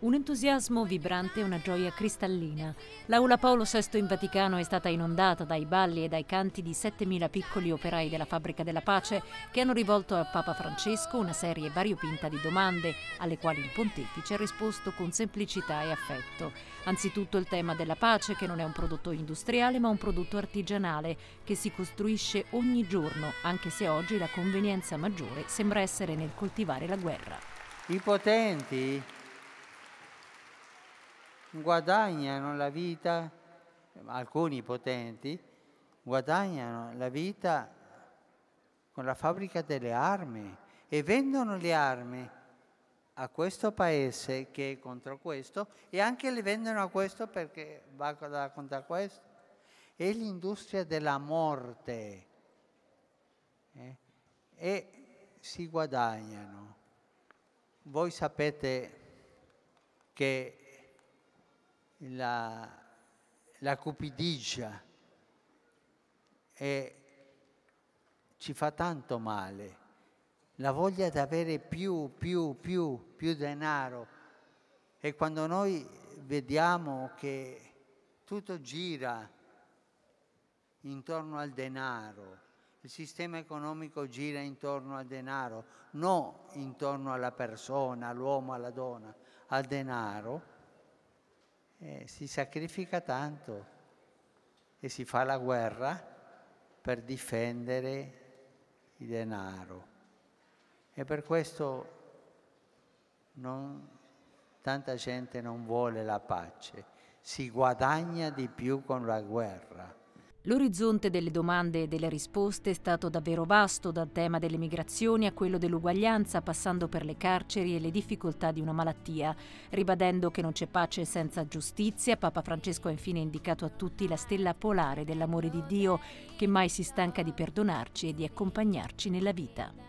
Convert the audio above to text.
Un entusiasmo vibrante e una gioia cristallina. L'aula Paolo VI in Vaticano è stata inondata dai balli e dai canti di 7.000 piccoli operai della Fabbrica della Pace che hanno rivolto a Papa Francesco una serie variopinta di domande, alle quali il pontefice ha risposto con semplicità e affetto. Anzitutto il tema della pace, che non è un prodotto industriale ma un prodotto artigianale, che si costruisce ogni giorno, anche se oggi la convenienza maggiore sembra essere nel coltivare la guerra. I potenti guadagnano la vita, alcuni potenti, guadagnano la vita con la fabbrica delle armi e vendono le armi a questo paese che è contro questo e anche le vendono a questo perché va contro questo. È l'industria della morte eh? e si guadagnano. Voi sapete che la, la cupidigia e ci fa tanto male. La voglia di avere più, più, più, più denaro. E quando noi vediamo che tutto gira intorno al denaro, il sistema economico gira intorno al denaro, non intorno alla persona, all'uomo, alla donna, al denaro, eh, si sacrifica tanto e si fa la guerra per difendere il denaro. E per questo non, tanta gente non vuole la pace, si guadagna di più con la guerra. L'orizzonte delle domande e delle risposte è stato davvero vasto, dal tema delle migrazioni a quello dell'uguaglianza, passando per le carceri e le difficoltà di una malattia. Ribadendo che non c'è pace senza giustizia, Papa Francesco ha infine indicato a tutti la stella polare dell'amore di Dio, che mai si stanca di perdonarci e di accompagnarci nella vita.